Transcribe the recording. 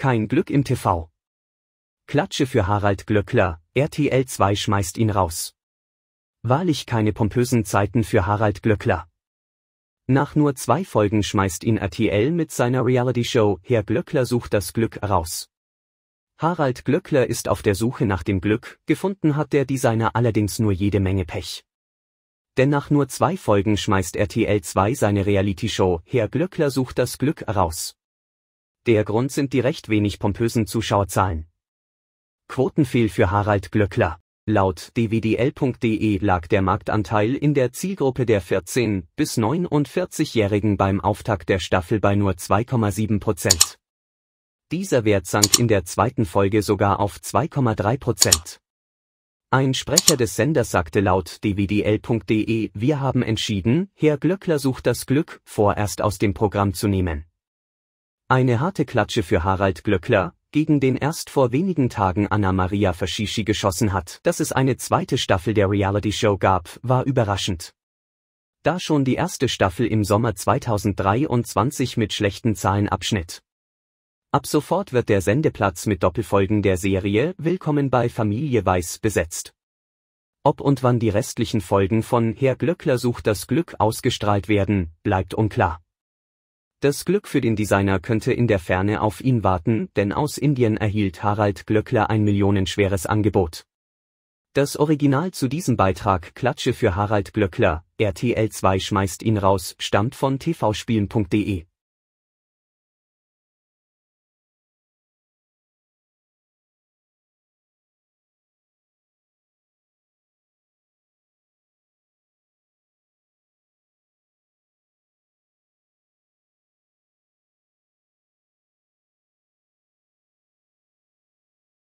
Kein Glück im TV. Klatsche für Harald Glöckler, RTL 2 schmeißt ihn raus. Wahrlich keine pompösen Zeiten für Harald Glöckler. Nach nur zwei Folgen schmeißt ihn RTL mit seiner Reality-Show Herr Glöckler sucht das Glück raus. Harald Glöckler ist auf der Suche nach dem Glück, gefunden hat der Designer allerdings nur jede Menge Pech. Denn nach nur zwei Folgen schmeißt RTL 2 seine Reality-Show Herr Glöckler sucht das Glück raus. Der Grund sind die recht wenig pompösen Zuschauerzahlen. Quotenfehl für Harald Glöckler. Laut dvdl.de lag der Marktanteil in der Zielgruppe der 14- bis 49-Jährigen beim Auftakt der Staffel bei nur 2,7 Prozent. Dieser Wert sank in der zweiten Folge sogar auf 2,3 Prozent. Ein Sprecher des Senders sagte laut dvdl.de, wir haben entschieden, Herr Glöckler sucht das Glück, vorerst aus dem Programm zu nehmen. Eine harte Klatsche für Harald Glöckler, gegen den erst vor wenigen Tagen Anna-Maria Faschischi geschossen hat. Dass es eine zweite Staffel der Reality-Show gab, war überraschend. Da schon die erste Staffel im Sommer 2023 mit schlechten Zahlen abschnitt. Ab sofort wird der Sendeplatz mit Doppelfolgen der Serie Willkommen bei Familie Weiß besetzt. Ob und wann die restlichen Folgen von Herr Glöckler sucht das Glück ausgestrahlt werden, bleibt unklar. Das Glück für den Designer könnte in der Ferne auf ihn warten, denn aus Indien erhielt Harald Glöckler ein millionenschweres Angebot. Das Original zu diesem Beitrag Klatsche für Harald Glöckler, RTL 2 schmeißt ihn raus, stammt von tvspielen.de.